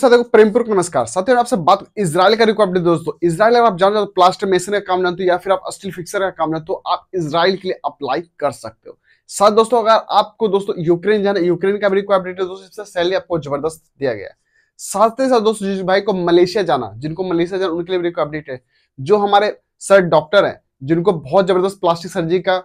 साथ प्रेमपुर नमस्कार साथियों आपसे बात इसराइल का रिक्वायर अपडेट दोस्तों इसराइल अगर आप जान जाते हो प्लास्टर मेसन का काम जानते हो या फिर आप स्टील फिक्सर का काम जानते हो आप इसराइल के लिए अप्लाई कर सकते हो साथ दोस्तों अगर आपको दोस्तों यूक्रेन जाना यूक्रेन का भी रिक्वायर अपडेट है दोस्तों सैलरी आपको जबरदस्त दिया गया साथ ही साथ दोस्तों जिस भाई को मलेशिया जाना जिनको मलेशिया जाना उनके लिए रिक्वायर अपडेट है जो हमारे सर डॉक्टर है जिनको बहुत जबरदस्त प्लास्टिक सर्जरी का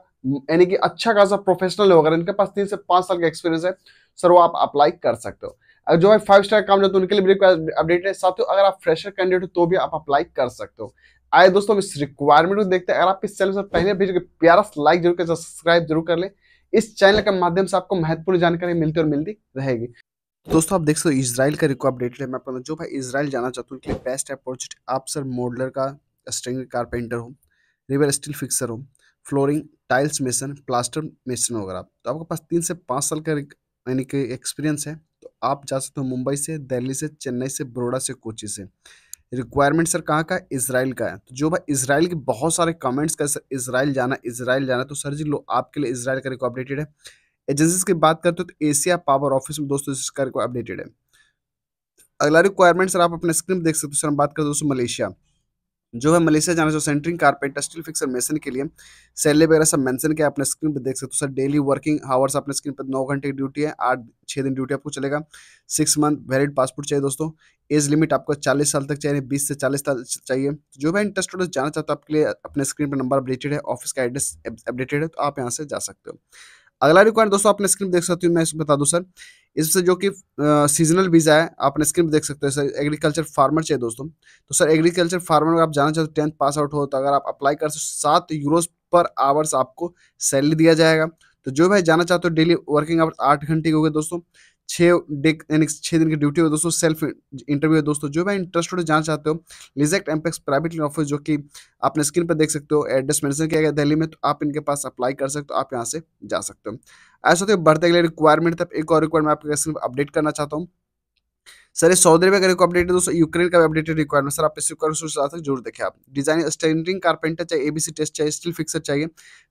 यानी कि अच्छा खासा प्रोफेशनल होगा इनके पास तीन से पांच साल का एक्सपीरियंस है सर वो आप अप्लाई कर सकते हो जो है फाइव स्टार काम तो उनके लिए भी अपडेट है साथ ही अगर आप फ्रेशर कैंडिडेट हो तो भी आप अप्लाई कर सकते हो आए दोस्तों इस रिक्वायरमेंट को देखते हैं अगर आप इस चैनल पर पहले भेज प्यारा लाइक जरूर कर सब्सक्राइब जरूर कर ले इस चैनल के माध्यम से आपको महत्वपूर्ण जानकारी मिलती और मिलती रहेगी दोस्तों आप देख सकते हो इसराइल का रिक्वा अपडेट है मैं अपना जो भाई इसराइल जाना चाहता हूँ उनके लिए बेस्ट अपर्चुनिटी आप सर मॉडलर का स्ट्रिंग कारपेंटर हो रिवर स्टील फिक्सर हो flooring tiles mason plaster mason वगैरह तो आपके पास तीन से पाँच साल का यानी कि एक्सपीरियंस है आप जा सकते हो मुंबई से दिल्ली से चेन्नई से बड़ोड़ा से कोची से रिक्वायरमेंट सर कहाँ का इसराइल का है तो जो भाई इसराइल के बहुत सारे कमेंट्स का सर इसराइल जाना इसराइल जाना तो सर जी लो आपके लिए इसराइल का रिकॉर्ड अपडेटेड है एजेंसीज की बात करते हो तो एशिया पावर ऑफिस में दोस्तों इसका रिकॉर्ड अपडेटेड है अगला रिक्वायरमेंट सर आप अपने स्क्रीन देख सकते हो सर हम बात करते हैं दोस्तों मलेशिया जो है मलेशिया जाना जो centring carpenter steel fixer mason के लिए सैलरी वगैरह सब मेंशन किया अपने स्क्रीन पर देख सकते हो सर डेली वर्किंग आवर्स अपने स्क्रीन पर नौ घंटे की ड्यूटी है आठ छः दिन ड्यूटी आपको चलेगा सिक्स मंथ वैलिड पासपोर्ट चाहिए दोस्तों एज लिमिट आपको चालीस साल तक चाहिए बीस से चालीस साल चाहिए जो भी इंटरेस्टेड जाना चाहते हो आपके लिए अपने स्क्रीन पर नंबर अपडेटेड है ऑफिस का एड्रेस अपडेटेड है तो आप यहाँ से जा सकते हो अगला रिक्वायर्ड दोस्तों आपने स्क्रीन देख सकते हो मैं इसको बता दूँ सर इससे जो कि सीजनल वीज़ा है आपने स्क्रीन देख सकते हो सर एग्रीकल्चर फार्मर चाहिए दोस्तों तो सर एग्रीकल्चर फार्मर अगर आप जाना चाहते हो टेंथ पास आउट हो तो अगर आप अप्लाई कर सकते सात यूरोज पर आवर्स आपको सैलरी दिया जाएगा तो जो भाई जाना चाहते हो डेली वर्किंग आवर्स आठ घंटे के हो दोस्तों छः डे यानी छः दिन की ड्यूटी हो दोस्तों सेल्फ इंटरव्यू है दोस्तों जो भी इंटरेस्टेड हो जाना चाहते हो लिजेक्ट एम्पेक्स प्राइवेट ऑफिस जो कि आपने स्क्रीन पर देख सकते हो एड्रेस मेंशन किया गया दिल्ली में तो आप इनके पास अप्लाई कर सकते हो आप यहाँ से जा सकते हो ऐसा तो बढ़ते अगले रिक्वायरमेंट तब एक और रिक्वायरमेंट आपके स्क्रीन पर अपडेट करना चाहता हूँ सर सऊदी अरबिया का अपडेट है दोस्तों यूक्रेन का अपडेटेड रिक्वायरमेंट सर आप इस रिक्वायरमेंट तक जरूर देखें आप डिजाइन स्टेंडरिंग कारपेंटर चाहिए एबीसी टेस्ट चाहिए स्टिल फिक्सर चाहिए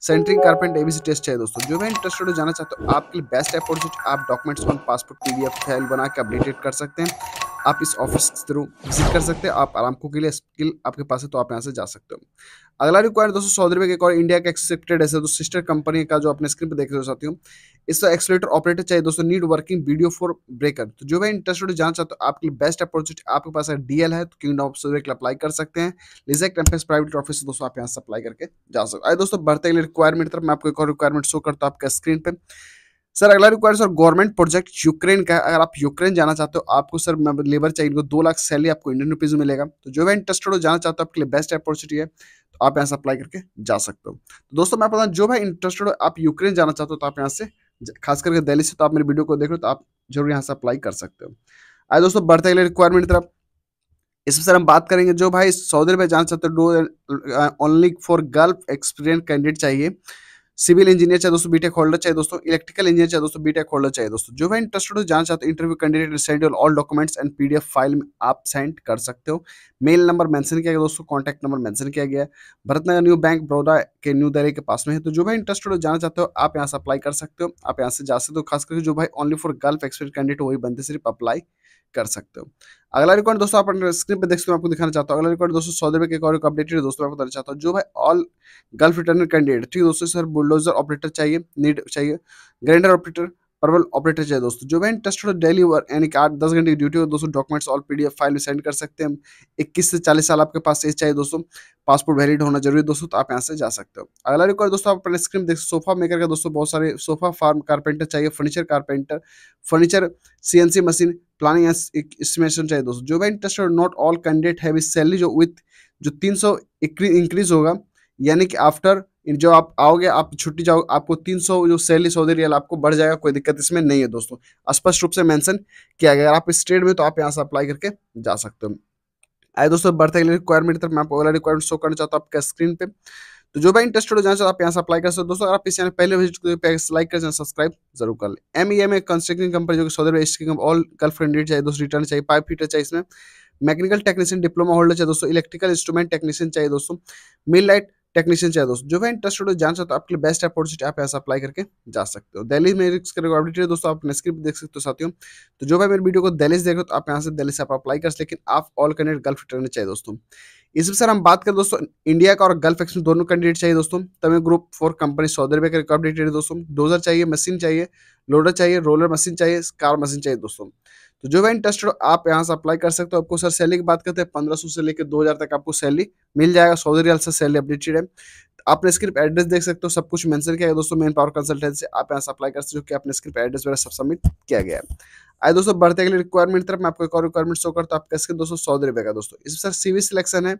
सेंटरिंग कारपेंटर एबीसी टेस्ट चाहिए दोस्तों जो भी इंटरेस्टेड हो जाना चाहते हो आपके लिए बेस्ट अपॉर्चुनिट आप documents one passport P file बना के अपडेटेड कर सकते हैं आप इस ऑफिस के थ्रू विजिट कर सकते हैं आप आराम को के लिए स्किल आपके पास है तो आप यहाँ से जा सकते हो अगला रिक्वायर दोस्तों सऊदी अरबिया के एक और इंडिया का एक्सेप्टेड है तो सिस्टर कंपनी का जो अपने स्क्रीन पर देख रहे हो साथियों इसका एक्सलेटर ऑपरेटर चाहिए दोस्तों need working video for breaker तो जो भाई इंटरेस्टेड जाना चाहते हो आपके लिए बेस्ट अपॉर्चुनिटी आपके पास अगर डीएल है तो किंगडम ऑफ सूर्य के लिए अप्लाई कर सकते हैं लिजेक्ट एम्फेस प्राइवेट ऑफिस से दोस्तों आप यहाँ से अप्लाई करके जा सकते हैं दोस्तों बढ़ते लिए रिक्वायरमेंट तरफ मैं आपको एक और रिक्वायरमेंट शो करता हूँ आपका स्क्रीन पर सर अगला require sir government project Ukraine का है अगर आप यूक्रेन जाना चाहते हो आपको सर लेबर चाहिए इनको दो लाख सैलरी आपको इंडियन रुपीज मिलेगा तो जो भी इंटरेस्टेड हो जाना चाहते हो आपके लिए बेस्ट तो अपॉर्चुनिटी तो है तो आप यहाँ से अप्लाई करके जा सकते हो तो दोस्तों मैं पता जो भी इंटरेस्टेड हो आप यूक्रेन जाना चाहते हो तो आप यहाँ से खास करके दिल्ली से तो आप मेरे वीडियो को देख रहे हो तो आप जरूर यहाँ से अप्लाई कर सकते हो आए दोस्तों बढ़ते अगले रिक्वायरमेंट तरफ इसमें सर हम बात करेंगे जो भाई सऊदी अरब जाना चाहते हो डू only for gulf experience candidate चाहिए सिविल इंजीनियर चाहे दोस्तों बीटेक होल्डर चाहे दोस्तों इलेक्ट्रिकल इंजीनियर चाहे दोस्तों बीटेक होल्डर चाहे दोस्तों जो भी इंटरेस्टेड हो जाना चाहते हो interview candidate schedule all documents and PDF file में आप सेंड कर सकते हो मेल नंबर मेंशन किया गया दोस्तों कॉन्टैक्ट नंबर मेंशन किया गया भरतनगर न्यू बैंक बड़ौदा के न्यू दिल्ली के पास में है तो जो भी इंटरेस्टेड हो जाना चाहते हो आप यहाँ से अप्लाई कर सकते हो आप यहाँ से जा सकते हो खास करके जो भाई only for gulf expert candidate वही बंदे सिर्फ अप्लाई कर सकते हो अगला रिकॉर्ड दोस्तों आप स्क्रीन पे देख सकते हो आपको दिखाना चाहता हूँ अगला रिकॉर्ड दोस्तों सऊदी अरब के एक और अपडेटेड दोस्तों मैं बताना चाहता हूँ जो भाई ऑल गल्फ रिटर्न कैंडिडेट ठीक है दोस्तों सर बुलडोजर ऑपरेटर चाहिए नीड चाहिए ग्रैंडर ऑपरेटर परवल ऑपरेटर चाहिए दोस्तों जो बैंक ट्रस्ट डेली वर्क यानी कि आठ दस घंटे की ड्यूटी हो दोस्तों डॉक्यूमेंट्स और पीडीएफ फाइल में सेंड कर सकते हैं इक्कीस से चालीस साल आपके पास एज चाहिए दोस्तों पासपोर्ट वैलिड होना जरूरी दोस्तों तो आप यहाँ से जा सकते हो अगला रिकॉर्ड दोस्तों आप अपने स्क्रीन देख सोफा मेकर का दोस्तों बहुत सारे सोफा फार्म कारपेंटर चाहिए furniture carpenter furniture C machine planning estimation चाहिए दोस्तों जो bank trust not all candidate है सैलरी जो विथ जो तीन इंक्रीज होगा यानी कि आफ्टर जो आप आओगे आप छुट्टी जाओ आपको 300 जो सैलरी सऊदी रियल आपको बढ़ जाएगा कोई दिक्कत इसमें नहीं है दोस्तों स्पष्ट रूप से मेंशन किया गया अगर आप इस ट्रेड में तो आप यहाँ से अप्लाई करके जा सकते हो आए दोस्तों बढ़ते अगले रिक्वायरमेंट तरफ मैं आपको अगला रिक्वायरमेंट शो करना चाहता हूँ आपके स्क्रीन पर तो जो भाई इंटरेस्टेड हो जाना चाहते आप यहाँ से अप्लाई कर सकते हो दोस्तों अगर आप इस चैनल पहले विजिट करते लाइक कर चैनल सब्सक्राइब जरूर कर लें M E M A constructing company जो कि सऊदी अरब की ऑल गर्ल फ्रेंडेड चाहिए दोस्तों रिटर्न चाहिए पाइप फीटर चाहिए इसमें मैकेनिकल टेक्नीशियन डिप्लोमा होल्डर चाहिए दोस्तों इलेक्ट्रिकल इंस्ट्रूमेंट टेक्नीशियन चाहिए दोस्तों मिल लाइट टेक्नीशियन चाहिए दोस्तों जो भी इंटरेस्टेड हो जान सकते हो आपके लिए बेस्ट अपॉर्चुनिटी आप ऐसा अप्लाई करके जा सकते हो दिल्ली में रिक्स करेगा अपडेटेड दोस्तों आप अपने स्क्रिप्ट देख सकते हो साथियों तो जो भाई मेरे वीडियो को दिल्ली से देख रहे हो तो आप यहाँ से दिल्ली से आप अप्लाई कर लेकिन आप ऑल कैंडिडेट गल्फ रहना चाहिए दोस्तों इसमें सर हम बात करें दोस्तों इंडिया का और गल्फ एक्सप्रेस दोनों कैंडिडेट चाहिए दोस्तों तभी ग्रुप फोर कंपनी सौदे रुपये का रिकॉर्ड है दोस्तों डोजर चाहिए मशीन चाहिए लोडर चाहिए रोलर मशीन चाहिए कार मशीन चाहिए दोस्तों तो जो भी इंटरेस्टेड आप यहाँ से अप्लाई कर सकते हो आपको सर सैली की बात करते हैं पंद्रह सौ से लेकर दो हज़ार तक आपको सैली मिल जाएगा सऊदी रियाल से सैली अपडेटेड है आपने स्क्रिप्ट एड्रेस देख सकते हो सब कुछ मेंशन किया गया दोस्तों मेन पावर कंसल्टेंसी आप यहाँ से अप्लाई कर सकते हो कि आपने स्क्रिप्ट एड्रेस वगैरह सब सबमिट किया गया है आए दोस्तों बढ़ते अगले रिक्वायरमेंट तरफ मैं आपको एक और रिक्वायरमेंट शो करता हूँ आपका इसके दोस्तों सौ रुपए का दोस्तों इसमें सर सीवी सिलेक्शन है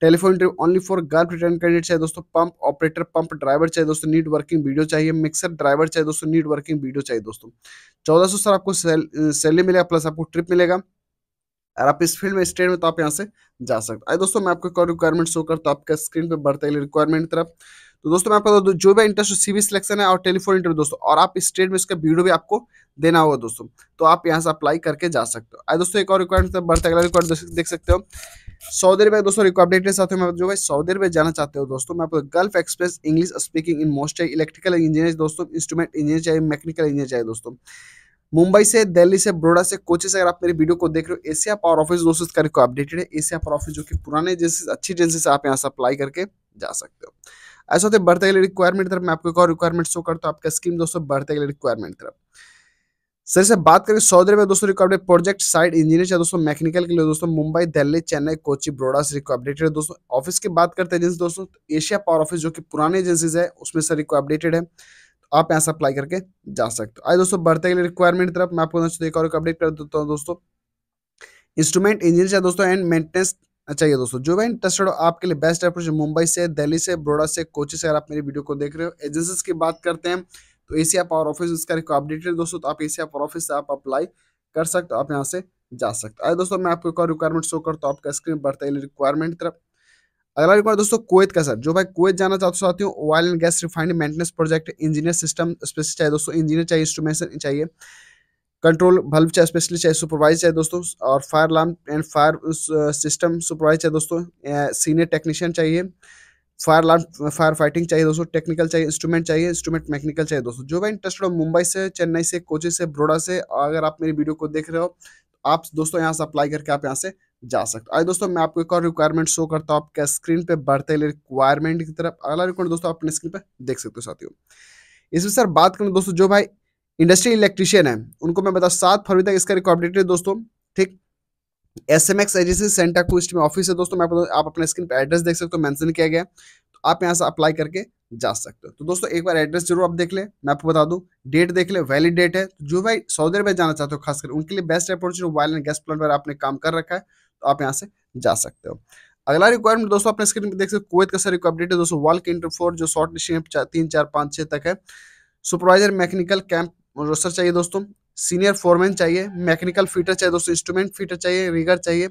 telephone interview only for gulf return candidate चाहिए दोस्तों पंप ऑपरेटर पंप ड्राइवर चाहिए दोस्तों नीट वर्किंग वीडियो चाहिए मिक्सर ड्राइवर चाहिए दोस्तों नीट वर्किंग वीडियो चाहिए दोस्तों चौदह सौ सर आपको सैलरी मिलेगा प्लस आपको ट्रिप मिलेगा अगर आप इस फील्ड में स्टेट में तो आप यहाँ से जा सकते हैं दोस्तों मैं आपको एक और रिक्वायरमेंट शो करता हूँ आपका स्क्रीन पर बढ़ते रिक्वायरमेंट तरफ तो दोस्तों मैं आपको जो भी इंटरेस्ट सीवी सिलेक्शन है और टेलीफोन इंटरव्यू दोस्तों और आप स्टेट में इसका वीडियो भी आपको देना होगा दोस्तों तो आप यहाँ से अप्लाई करके जा सकते हो आए दोस्तों एक और रिक्वायरमेंट बढ़ता अगला रिक्वायरमेंट देख सकते हो सऊदी अरब दोस्तों रिक्वायरमेंट के साथ जो भाई सऊदी अरब जाना चाहते हो दोस्तों मैं आपको gulf express English speaking in most electrical engineer दोस्तों इंस्ट्रूमेंट इंजीनियर चाहिए मैकेनिकल इंजीनियर चाहिए दोस्तों मुंबई से दिल्ली से बड़ोड़ा से कोचिस से अगर आप मेरी वीडियो को देख रहे हो एशिया पावर ऑफिस दोस्तों इसका रिकॉर्डेटेड है एशिया पावर ऑफिस जो कि पुराने जैसे अच्छी एजेंसी से आप यहाँ से अप्लाई करके जा सकते हो ऐसा होते बढ़ते गए रिक्वायरमेंट तरफ मैं आपको एक और रिक्वायरमेंट शो करता हूँ आपका स्कीम दोस्तों बढ़ते गए रिक्वायरमेंट तरफ सर से बात करें सौदे में दोस्तों रिक्वायरमेंट प्रोजेक्ट साइड इंजीनियर या दोस्तों मैकेनिकल के लिए दोस्तों मुंबई दिल्ली चेन्नई कोची ब्रोडा से रिक्वायरडेटेड है दोस्तों ऑफिस की बात करते हैं एजेंसी दोस्तों एशिया पावर ऑफिस जो कि पुराने एजेंसीज है उसमें सर रिक्वायरडेटेड है तो आप यहाँ से अप्लाई करके जा सकते हो आइए दोस्तों बढ़ते गए रिक्वायरमेंट तरफ मैं आपको एक और अपडेट कर देता हूँ दोस्तों इंस्ट्रूमेंट इंजीनियर या दोस्तों एंड मेंटेनेंस अच्छा ये दोस्तों जो भी इंटरेस्टेड हो आपके लिए बेस्ट अप्रोच मुंबई से दिल्ली से बड़ोड़ा से कोची से अगर आप मेरी वीडियो को देख रहे हो एजेंसीज की बात करते हैं तो एशिया पावर ऑफिस उसका अपडेट है दोस्तों तो आप एशिया पावर ऑफिस से आप अप्लाई कर सकते हो आप यहाँ से जा सकते हो दोस्तों मैं आपको एक और रिक्वायरमेंट शो करता हूँ आपका स्क्रीन बढ़ता है रिक्वायरमेंट तरफ अगला रिक्वायर दोस्तों कुवैत का सर जो भाई कुवैत जाना चाहते चाहती हूँ oil and gas refined maintenance project engineer system special चाहिए दोस्तों इंजीनियर चाहिए इंस्ट्रूमेंट चाहिए कंट्रोल बल्ब चाहे स्पेशली चाहे सुपरवाइज चाहे दोस्तों और fire alarm and fire system supervise चाहे दोस्तों सीनियर टेक्नीशियन चाहिए फायर अलार्म फायर फाइटिंग चाहिए दोस्तों टेक्निकल चाहिए इंस्ट्रूमेंट चाहिए इंस्ट्रूमेंट मैकेनिकल चाहिए दोस्तों जो भी इंटरेस्टेड हो मुंबई से चेन्नई से कोची से बड़ोड़ा से अगर आप मेरी वीडियो को देख रहे हो तो आप दोस्तों यहाँ से अप्लाई करके आप यहाँ से जा सकते आज दोस्तों मैं आपको एक और रिक्वायरमेंट शो करता हूँ आपके स्क्रीन पर बढ़ते रिक्वायरमेंट की तरफ अगला रिक्वायरमेंट दोस्तों आप अपने स्क्रीन पर देख सकते हो साथियों इसमें सर बात करें दोस्तों जो भाई इंडस्ट्री इलेक्ट्रीशियन है उनको मैं बता सात फरवरी तक इसका रिकॉर्ड डेट है दोस्तों ठीक S M X agency Santacruz में ऑफिस है दोस्तों मैं आप अपने स्क्रीन पर एड्रेस देख सकते हो मैंशन किया गया तो आप यहाँ से अप्लाई करके जा सकते हो तो दोस्तों एक बार एड्रेस जरूर आप देख ले मैं आपको बता दूं डेट देख ले वैलिड डेट है तो जो भाई सऊदी अरब जाना चाहते हो खासकर उनके लिए best opportunity mobile and gas plant पर आपने काम कर रखा है तो आप यहाँ से जा सकते हो अगला रिक्वायरमेंट दोस्तों अपने स्क्रीन पर देख सकते हो कुवैत का सर रिक्वायरमेंट है दोस्तों वर्ल्ड इंटर फोर जो शॉर्ट लिस्ट तीन चार पाँच छः तक है सुपरवाइजर मैकेनिकल कैंप रोस्टर चाहिए दोस्तों सीनियर फोरमैन चाहिए मैकेनिकल फीटर चाहिए दोस्तों इंस्ट्रूमेंट फीटर चाहिए रिगर चाहिए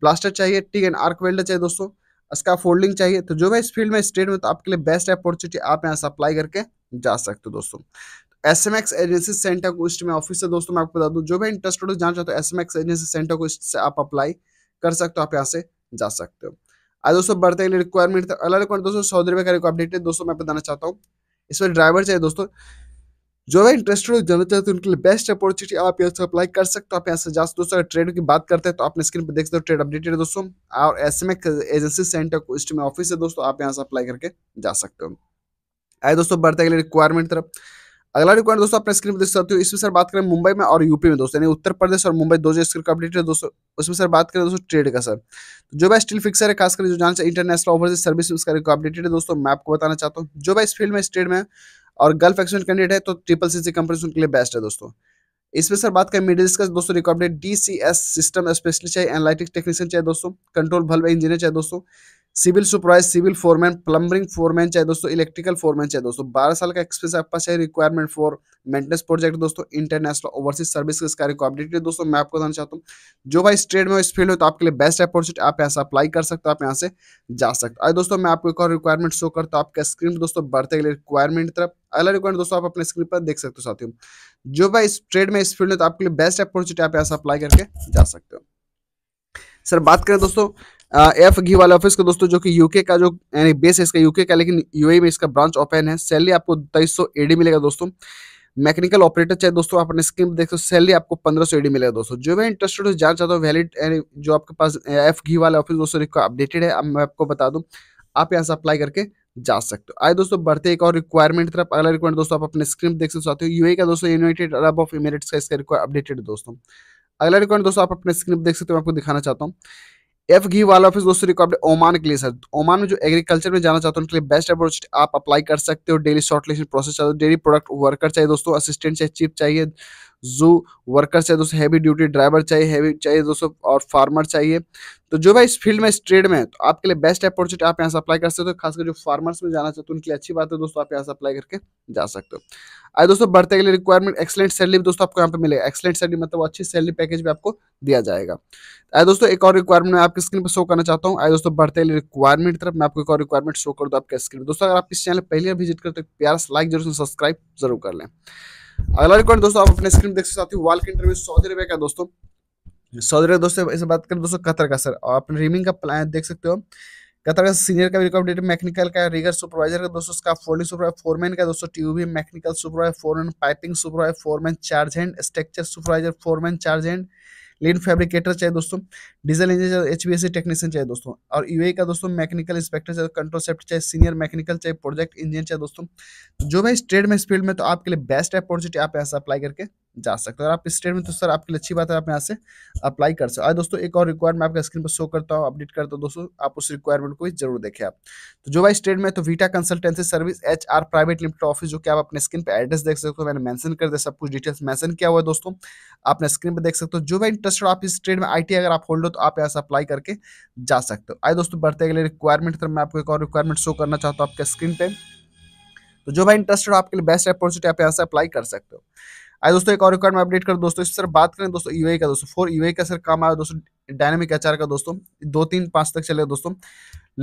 ब्लास्टर चाहिए टी एंड आर्क वेल्डर चाहिए दोस्तों इसका फोल्डिंग चाहिए तो जो भी इस फील्ड में स्टेट में तो आपके लिए बेस्ट अपॉर्चुनिटी आप यहाँ सप्लाई करके जा सकते हो दोस्तों S M X agency Santacruz east में ऑफिस है दोस्तों मैं आपको बता दूँ जो भी इंटरेस्टेड हो जाना चाहते हो S M X agency Santacruz east से आप अप्लाई कर सकते हो आप यहाँ से जा सकते हो आज दोस्तों बढ़ते हैं लिए रिक्वायरमेंट अलग रिक्वायरमेंट दोस्तों सौ अरब का है दोस्तों मैं बताना चाहता हूँ इसमें ड्राइवर चाहिए दोस्तों जो है इंटरेस्टेड हो जाना चाहते हैं उनके लिए बेस्ट अपॉर्चुनिटी आप यहाँ से अप्लाई कर सकते हो आप यहाँ से जा सकते दोस्तों ट्रेड की बात करते हैं तो आपने स्क्रीन पर देख सकते हो ट्रेड अपडेटेड है दोस्तों और ऐसे में एजेंसी सेंटर को इसमें ऑफिस है दोस्तों आप यहाँ से अप्लाई करके जा सकते हो आए दोस्तों बढ़ते अगले रिक्वायरमेंट तरफ अगला रिक्वायरमेंट दोस्तों अपने स्क्रीन पर देख सकते हो इसमें सर बात करें मुंबई में और यूपी में दोस्तों यानी उत्तर प्रदेश और मुंबई दो जो स्क्रीन का अपडेट है दोस्तों उसमें सर बात करें दोस्तों ट्रेड का सर तो जो भाई स्टील फिक्सर है खासकर जो जाना चाहिए इंटरनेशनल ओवरसीज सर्विस उसका अपडेटेड है दोस्तों मैं आपको बताना चाहता हूँ जो भाई इस फील्ड में इस ट्रेड में और गल्फ एक्सचेंज कैंडिडेट है तो ट्रिपल सी सी कंपनी उनके लिए बेस्ट है दोस्तों इसमें सर बात करें मिडिल का दोस्तों recorded D C S system specialist चाहे एनालिटिक्स टेक्नीशियन चाहे दोस्तों कंट्रोल भल्व इंजीनियर चाहे दोस्तों civil supervise civil foreman plumbing foreman चाहे दोस्तों इलेक्ट्रिकल फोरमैन चाहे दोस्तों बारह साल का एक्सपीरियंस आपके पास है रिक्वायरमेंट फॉर मेंटेनेंस प्रोजेक्ट दोस्तों इंटरनेशनल ओवरसीज सर्विस इसका रिक्वायरमेंट दोस्तों मैं आपको बताना चाहता हूँ जो भाई स्ट्रेट में इस फील्ड हो तो आपके लिए बेस्ट अपॉर्चुनिटी आप यहाँ से अप्लाई कर सकते हो आप यहाँ से जा सकते हो दोस्तों मैं आपको एक और रिक्वायरमेंट शो करता हूँ आपका स्क्रीन दोस्तों बढ़ते के लिए रिक्वायरमेंट तरफ अगला रिक्वायरमेंट दोस्तों आप अपने स्क्रीन पर देख सकते हो साथियों जो भाई इस में इस फील्ड हो तो आपके लिए बेस्ट अपॉर्चुनिटी आप यहाँ से अप्लाई करके जा सकते हो सर बात करें दोस्तों एफ घी वाला ऑफिस का दोस्तों जो कि यूके का जो यानी बेस है इसका यूके का लेकिन यूएई e में इसका ब्रांच ओपन है सैलरी आपको तेईस सौ एडी मिलेगा दोस्तों मैकेनिकल ऑपरेटर चाहे दोस्तों आप अपने स्कीम देखो सैलरी आपको पंद्रह सौ एडी मिलेगा दोस्तों जो मैं इंटरेस्टेड जान चाहता हूँ वैलिड जो आपके पास एफ घी वाला ऑफिस दोस्तों अपडेटेड है मैं आपको बता दूँ आप यहाँ से अप्लाई करके जा सकते हो आए दोस्तों बढ़ते एक और रिक्वायरमेंट तरफ अगला रिक्वायरमेंट दोस्तों आप अपने स्क्रीन देख सकते हो यूए e का दोस्तों यूनाइटेड अरब ऑफ इमिरेट्स का इसका रिक्वायर अपडेटेड दोस्तों अगला रिक्वायरमेंट दोस्तों आप अपने स्क्रीन देख सकते हो आपको दिखाना चाहता हूँ एफ घी वाला ऑफिस दोस्तों रिकॉर्ड ओमान के लिए सर ओमान में जो एग्रीकल्चर में जाना चाहते हो उनके लिए बेस्ट अप्रोच आप अप्लाई कर सकते हो डेली शॉर्ट लिस्ट प्रोसेस चाहते हो डेली प्रोडक्ट वर्कर चाहिए दोस्तों असिस्टेंट चाहिए चीफ चाहिए जो वर्कर चाहिए दोस्तों हैवी ड्यूटी ड्राइवर चाहिए हैवी चाहिए दोस्तों और फार्मर चाहिए तो जो भाई इस फील्ड में इस ट्रेड में तो आपके लिए बेस्ट अपॉर्चुनिटी आप यहाँ से अप्लाई कर सकते हो खासकर जो फार्मर्स में जाना चाहते हो उनके लिए अच्छी बात है दोस्तों आप यहाँ से अप्लाई करके जा सकते हो आए दोस्तों बढ़ते के लिए रिक्वायरमेंट एक्सलेंट सैलरी दोस्तों आपको यहाँ पे मिलेगा एक्सलेंट सैलरी मतलब अच्छी सैलरी पैकेज भी आपको दिया जाएगा आए दोस्तों एक और रिक्वायरमेंट मैं आपकी स्क्रीन पर शो करना चाहता हूँ आए दोस्तों बढ़ते लिए रिक्वायरमेंट तरफ मैं आपको एक और रिक्वायरमेंट शो कर दो आपके स्क्रीन दोस्तों अगर आप इस चैनल पहले विजिट करते हो तो प्यार लाइक जरूर सब्सक्राइब जरूर कर लें अगला रिकॉर्ड दोस्तों आप अपने स्क्रीन देख सकते हो वाल के इंटरव्यू सऊदी अरबिया का दोस्तों सऊदी अरब दोस्तों इसे बात करें दोस्तों कतर का सर और अपने रीमिंग का प्लान देख सकते हो कतर का सीनियर का रिकॉर्ड रिकॉर्डेटिव मैकेनिकल का रिगर सुपरवाइजर का दोस्तों इसका फोल्डिंग सुपरवाइजर फोरमैन का दोस्तों ट्यूबी mechanical supervisor foreman piping supervisor foreman charge hand structure supervisor foreman charge hand lead fabricator चाहिए दोस्तों डीजल चाहिए एच बी टेक्नीशियन चाहिए दोस्तों और यू का दोस्तों मैकेनिकल इंस्पेक्टर चाहिए कंट्रोल सेफ्ट चाहिए सीनियर मैकेनिकल चाहिए प्रोजेक्ट इंजीनियर चाहिए दोस्तों जो भाई ट्रेड में इस फील्ड में तो आपके लिए बेस्ट अपॉर्चुनिटी आप यहाँ से अप्लाई करके जा सकते हो अगर आप इस स्टेट में तो सर आपके लिए अच्छी बात है आप यहाँ से अप्लाई कर सकते हो दोस्तों एक और रिक्वायरमेंट आपका स्क्रीन पर शो करता हूँ अपडेट करता हूँ दोस्तों आप उस रिक्वायरमेंट को जरूर देखें आप तो जो भाई स्टेट में तो Vita consultancy service H private limited office जो कि आप अपने स्क्रीन पर एड्रेस देख सकते हो मैंने मैंशन कर दिया सब कुछ डिटेल्स मैंशन किया हुआ है दोस्तों आपने स्क्रीन पर देख सकते हो जो भाई इंटरेस्टेड आप इस स्टेट में आई अगर आप होल्ड हो तो आप यहाँ से अप्लाई करके जा सकते हो आए दोस्तों बढ़ते अगले रिक्वायरमेंट तरफ मैं आपको एक और रिक्वायरमेंट शो करना चाहता हूँ आपके स्क्रीन पर तो जो भाई इंटरेस्टेड आपके लिए बेस्ट अपॉर्चुनिटी आप यहाँ से अप्लाई कर सकते हो आइए दोस्तों एक और में अपडेट कर दोस्तों इस सर बात करें दोस्तों यूए e का दोस्तों फोर यूए e का सर काम आया दोस्तों डायनेमिक एचआर का दोस्तों दो तीन पांच तक चलेगा दोस्तों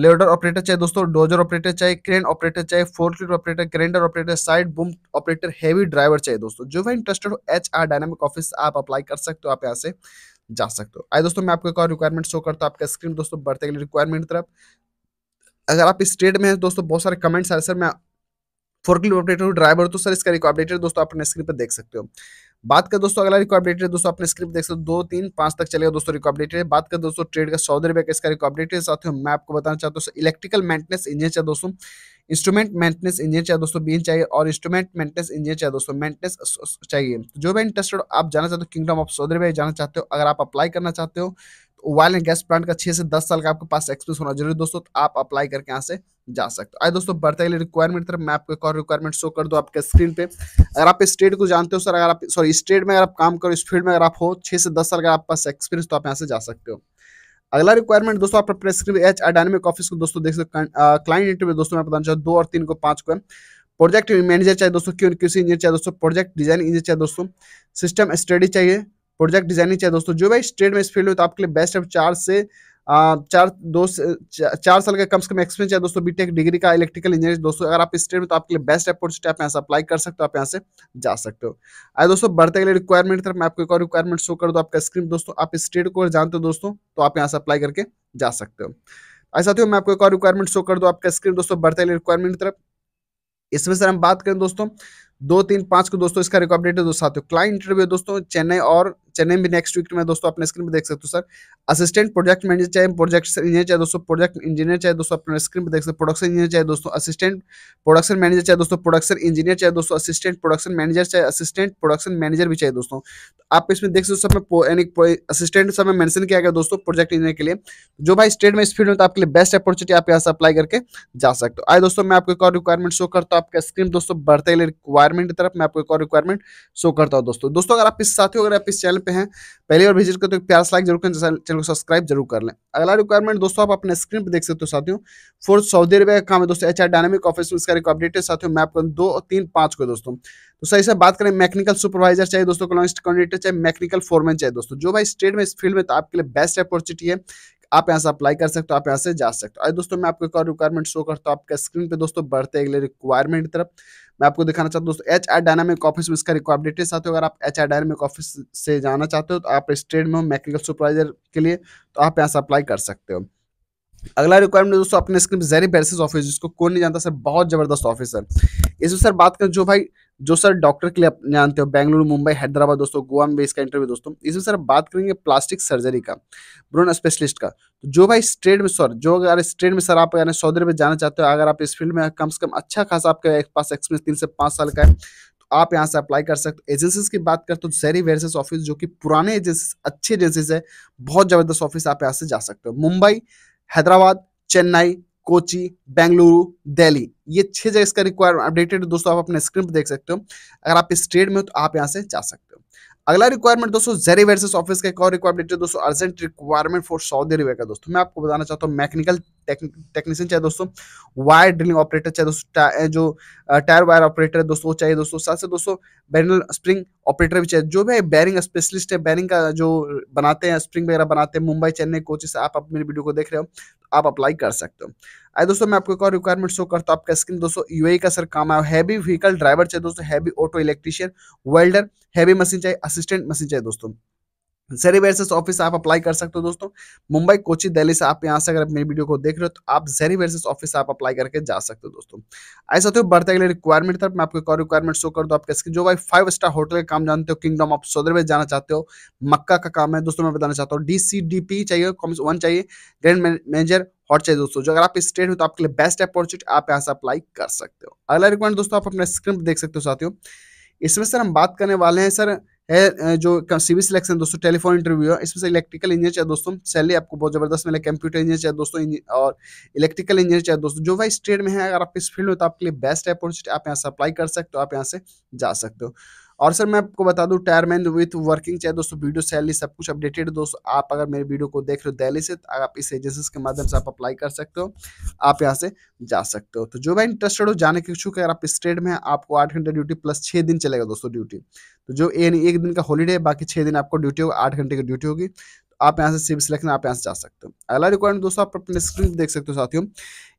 लेडर ऑपरेटर चाहिए दोस्तों डोजर ऑपरेटर चाहिए क्रेन ऑपरेटर चाहिए four operator grinder operator side boom operator heavy driver चाहिए दोस्तों जो भी इंटरेस्टेड हो एच आर डायनेमिक ऑफिस आप अप्लाई कर सकते हो आप यहाँ से जा सकते हो आए दोस्तों मैं आपको एक और रिक्वायरमेंट शो करता हूँ आपका स्क्रीन दोस्तों बढ़ते रिक्वायरमेंट तरफ अगर आप स्टेट में हैं दोस्तों बहुत सारे कमेंट्स आ रहे सर मैं फोर फोर्कलिफ्ट ऑपरेटर ड्राइवर तो सर इसका रिक्वायरमेंट दोस्तों आप अपने स्क्रीन पर देख सकते हो बात कर दोस्तों अगला रिकॉर्डेट है दोस्तों अपने स्क्रीन पर देख सकते हो दो तीन पांच तक चलेगा दोस्तों रिकॉर्डेट है बात कर दोस्तों ट्रेड का सौ रुपए का इसका रिकॉर्डेट है साथ ही मैं आपको बताना चाहता हूँ इलेक्ट्रिकल मेंटेनेंस इंजन चाहे दोस्तों इंस्ट्रूमेंट मेंटेनेंस इंजन चाहे दोस्तों बीन चाहिए और इंस्ट्रूमेंट मेंटेनेंस इंजन चाहे दोस्तों मेंटेनेंस चाहिए तो जो भी इंटरेस्टेड आप जाना चाहते हो किंगडम ऑफ सऊदी अरेबिया जाना चाहते हो अगर आप अप्लाई करना चाहते हो ऑयल एंड गैस प्लांट का छह से दस साल का आपके पास एक्सपीरियंस होना जरूरी दोस्तों तो आप अप्लाई करके यहाँ से जा सकते हो आए दोस्तों बढ़ते हैं रिक्वायरमेंट तरफ मैं आपको एक और रिक्वायरमेंट शो कर दो आपके स्क्रीन पे अगर आप स्टेट को जानते हो सर अगर आप सॉरी स्टेट में अगर आप काम करो इस फील्ड में अगर आप हो छह से दस साल का आपके पास एक्सपीरियंस तो आप यहाँ से जा सकते हो अगला रिक्वायरमेंट दोस्तों आप screen H R dynamic office को दोस्तों देख सकते क्लाइंट इंटरव्यू दोस्तों मैं बताना चाहूँ दो और तीन को पांच को प्रोजेक्ट मैनेजर चाहिए दोस्तों क्यों क्यों इंजीनियर चाहिए दोस्तों प्रोजेक्ट डिजाइन इंजीनियर चाहिए दोस्तों सिस्टम स्टडी चाहिए प्रोजेक्ट डिजाइनिंग चाहिए दोस्तों जो भाई स्ट्रेट में इस फील्ड में तो आपके लिए बेस्ट है चार से आ, चार दो चार साल का कम से कम एक्सपीरियंस है दोस्तों बीटेक डिग्री का इलेक्ट्रिकल इंजीनियर दोस्तों अगर आप इस स्टेट में तो आपके लिए बेस्ट अपॉर्चुनिटी आप यहाँ से अप्लाई कर सकते हो आप यहाँ से जा सकते हो आए दोस्तों बढ़ते के लिए रिक्वायरमेंट तरफ मैं आपको एक और रिक्वायरमेंट शो कर दो आपका स्क्रीन दोस्तों आप इस स्टेट को जानते हो दोस्तों तो आप यहाँ से अप्लाई करके जा सकते हो ऐसा साथियों मैं आपको एक और रिक्वायरमेंट शो कर दूँ आपका स्क्रीन दोस्तों बढ़ते के लिए रिक्वायरमेंट तरफ इसमें सर हम बात करें दोस्तों दो तीन पांच को दोस्तों इसका रिकॉर्ड डेट है दोस्तों साथियों क्लाइंट इंटरव्यू दोस्तों चेन्नई और चेन्नई भी नेक्स्ट वीक में दोस्तों अपने स्क्रीन पर देख सकते हो सर असिस्टेंट प्रोजेक्ट मैनेजर चाहे प्रोजेक्ट इंजीनियर चाहे दोस्तों प्रोजेक्ट इंजीनियर चाहे दोस्तों अपने स्क्रीन पर देख सकते हो प्रोडक्शन इंजीनियर चाहे दोस्तों असिस्टेंट प्रोडक्शन मैनेजर चाहे दोस्तों प्रोडक्शन इंजीनियर चाहे दोस्तों असिस्टेंट प्रोडक्शन मैनेजर चाहे असिस्टेंट प्रोडक्शन मैनेजर भी चाहिए दोस्तों आप इसमें देख सकते हो सब में असिस्टेंट सब में मेंशन किया गया दोस्तों प्रोजेक्ट इंजीनियर के लिए जो भाई स्टेट में स्पीड में तो आपके लिए बेस्ट अपॉर्चुनिटी आप यहाँ से अप्लाई करके जा सकते हो आए दोस्तों मैं आपको एक और रिक्वायरमेंट शो करता हूँ आपका स्क्रीन दोस्तों बढ़ते हुए रिक्वायरमेंट की तरफ मैं आपको एक और रिक्वायरमेंट शो करता हूँ दोस्तों दोस्तों अगर आप इस साथ हो अगर आप इस चैनल पे हैं पहली बार विजिट करते हो तो प्यार लाइक जरूर करें चैनल को सब्सक्राइब जरूर कर लें अगला रिक्वायरमेंट दोस्तों आप अपने स्क्रीन पर देख सकते हो साथियों फोर सऊदी अरबिया का काम है दोस्तों एच डायनेमिक ऑफिस में इसका एक अपडेट है साथियों मैं आपको दो तीन पाँच को दोस्तों तो सही से बात करें मैकेनिकल सुपरवाइजर चाहिए दोस्तों कॉलोनिस्ट कॉन्डिडेटर चाहिए मैकेनिकल फोरमैन चाहिए दोस्तों जो भाई स्टेट में इस फील्ड में तो आपके लिए बेस्ट अपॉर्चुनिटी है आप यहाँ से अप्लाई कर सकते हो आप यहाँ से जा सकते हो आज दोस्तों मैं आपको एक और रिक्वायरमेंट शो करता हूँ आपका स्क्रीन पे दोस्तों बढ़ते अगले रिक्वायरमेंट की तरफ मैं आपको दिखाना चाहता हूँ दोस्तों एच आर डायनामिक ऑफिस में इसका रिक्वायरमेंट डिटेल साथ अगर आप एच आर डायनामिक ऑफिस से जाना चाहते हो तो आप स्टेट में हो मैकेनिकल सुपरवाइजर के लिए तो आप यहाँ से अप्लाई कर सकते हो अगला रिक्वायरमेंट दोस्तों अपने स्क्रीन पर जैरी बैरसिस ऑफिस जिसको कौन नहीं जानता सर बहुत जबरदस्त ऑफिस है इसमें सर बात करें जो भाई जो सर डॉक्टर के लिए जानते हो बेंगलुरु मुंबई हैदराबाद दोस्तों गोवा में इसका इंटरव्यू दोस्तों इसमें सर बात करेंगे प्लास्टिक सर्जरी का ब्रोन स्पेशलिस्ट का तो जो भाई स्ट्रेट में सर जो अगर स्ट्रेट में सर आप यानी सौदे अरब जाना चाहते हो अगर आप इस फील्ड में कम से कम अच्छा खासा आपके पास एक्सपीरियंस तीन से पाँच साल का है तो आप यहाँ से अप्लाई कर सकते हो एजेंसीज की बात करते हो जेरी वेरसेस ऑफिस जो कि पुराने एजेंसी अच्छी एजेंसीज है बहुत ज़बरदस्त ऑफिस आप यहाँ से जा सकते हो मुंबई हैदराबाद चेन्नई कोची बेंगलुरु दिल्ली ये छह जगह इसका रिक्वायरमेंट अपडेटेड दोस्तों आप अपने स्क्रीन पर देख सकते हो अगर आप इस ट्रेड में हो तो आप यहाँ से जा सकते हो अगला रिक्वायरमेंट दोस्तों जेरी वर्सेस ऑफिस का एक और रिक्वायरमेंट दोस्तों urgent requirement for Saudi Arabia का दोस्तों मैं आपको बताना चाहता हूँ मैकेनिकल टेक्नीशियन चाहे दोस्तों वायर ड्रिलिंग ऑपरेटर चाहे दोस्तों जो टायर वायर ऑपरेटर है दोस्तों चाहे दोस्तों साथ से दोस्तों बैरिंग स्प्रिंग ऑपरेटर भी चाहिए जो भी बैरिंग स्पेशलिस्ट है बैरिंग का जो बनाते हैं स्प्रिंग वगैरह बनाते हैं मुंबई चेन्नई कोचिस आप, आप मेरी वीडियो को देख रहे हो तो आप अप्लाई कर सकते हो आए दोस्तों मैं आपको एक और रिक्वायरमेंट शो करता हूँ आपका स्क्रीन दोस्तों यूएई e का सर काम आया हैवी व्हीकल ड्राइवर चाहिए दोस्तों heavy auto electrician welder heavy machine चाहिए असिस्टेंट मशीन चाहिए दोस्तों जेरी ऑफिस आप अप्लाई कर सकते हो दोस्तों मुंबई कोची दिल्ली से आप यहाँ से अगर मेरी वीडियो को देख रहे हो तो आप जेरी वर्सेस ऑफिस आप अप्लाई करके जा सकते हो दोस्तों ऐसा तो बढ़ते अगले रिक्वायरमेंट था मैं आपको एक और रिक्वायरमेंट शो कर दो आपके जो भाई फाइव स्टार होटल का काम जानते हो किंगडम ऑफ सौदरवे जाना चाहते हो मक्का का काम है दोस्तों मैं बताना चाहता हूँ डी चाहिए कॉमिस वन चाहिए ग्रैंड मैनेजर हॉट चाहिए दोस्तों जो अगर आप स्टेट हो तो आपके लिए बेस्ट अपॉर्चुनिटी आप यहाँ से अप्लाई कर सकते हो अगला रिक्वायरमेंट दोस्तों आप अपने स्क्रीन देख सकते हो साथियों इसमें सर हम बात करने वाले हैं सर है जो सीवी सिलेक्शन दोस्तों टेलीफोन इंटरव्यू है इसमें से इलेक्ट्रिकल इंजीनियर चाहे दोस्तों सैलरी आपको बहुत जबरदस्त मिले कंप्यूटर इंजीनियर चाहे दोस्तों और इलेक्ट्रिकल इंजीनियर चाहे दोस्तों जो भाई स्टेट में है अगर आप इस फील्ड में तो आपके लिए बेस्ट अपॉर्चुनिटी आप यहाँ से अप्लाई कर सकते हो आप यहाँ से जा सकते हो और सर मैं आपको बता दूं टायर मैन विथ वर्किंग चाहे दोस्तों वीडियो सैलरी सब कुछ अपडेटेड है दोस्तों आप अगर मेरे वीडियो को देख रहे हो दिल्ली से तो आप इस एजेंसी के माध्यम से आप अप्लाई कर सकते हो आप यहाँ से जा सकते हो तो जो भाई इंटरेस्टेड हो जाने के इच्छुक अगर आप स्टेट में आपको आठ घंटे ड्यूटी प्लस छः दिन चलेगा दोस्तों ड्यूटी तो जो एक दिन का हॉलीडे बाकी छः दिन आपको ड्यूटी होगा आठ घंटे की ड्यूटी होगी तो आप यहाँ से सीबी सिलेक्शन आप यहाँ से जा सकते हो अगला रिक्वायरमेंट दोस्तों आप अपने स्क्रीन देख सकते हो साथियों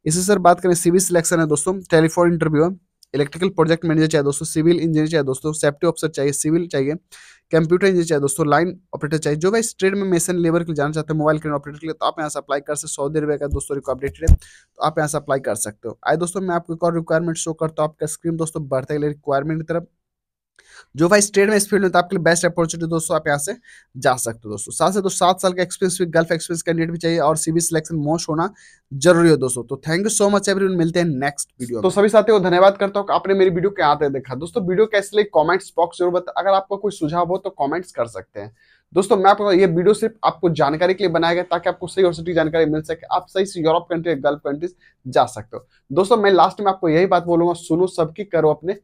इससे सर बात करें सीबी सिलेक्शन है दोस्तों टेलीफोन इंटरव्यू है इलेक्ट्रिकल प्रोजेक्ट मैनेजर चाहिए दोस्तों सिविल इंजीनियर चाहिए दोस्तों सेफ्टी ऑफिसर चाहिए सिविल चाहिए कंप्यूटर इंजीनियर चाहिए दोस्तों लाइन ऑपरेटर चाहिए जो भाई ट्रेड में मेसन लेबर के लिए जाना चाहते हैं मोबाइल क्रेन ऑपरेटर के लिए तो आप यहाँ से अप्लाई कर सकते सौ रुपये का दोस्तों रिकॉर्डेटेड है तो आप यहाँ से अप्लाई कर सकते हो आए दोस्तों मैं आपको एक और रिक्वायरमेंट शो करता हूँ आपका स्क्रीन दोस्तों बढ़ते रिक्वायरमेंट की तरफ जो भाई स्टेट में इस फील्ड में तो आपके लिए बेस्ट अपॉर्चुनिटी दोस्तों आप यहाँ से जा सकते हो दोस्तों साथ से तो सात साल का एक्सपीरियंस भी गल्फ एक्सपीरियंस कैंडिडेट भी चाहिए और सीबी सिलेक्शन मोस्ट होना जरूरी हो दोस्तों तो thank you so much every मिलते हैं नेक्स्ट वीडियो तो सभी साथियों धन्यवाद करता हूँ आपने मेरी वीडियो क्या आते देखा दोस्तों वीडियो कैसे लिए कॉमेंट्स बॉक्स जरूर बता अगर आपको कोई सुझाव हो तो कॉमेंट्स कर सकते हैं दोस्तों मैं आपको ये वीडियो सिर्फ आपको जानकारी के लिए बनाया गया ताकि आपको सही और सटीक जानकारी मिल सके आप सही से यूरोप कंट्री गल्फ कंट्रीज जा सकते हो दोस्तों मैं लास्ट में आपको यही बात बोलूंगा सुनो सबकी करो अपने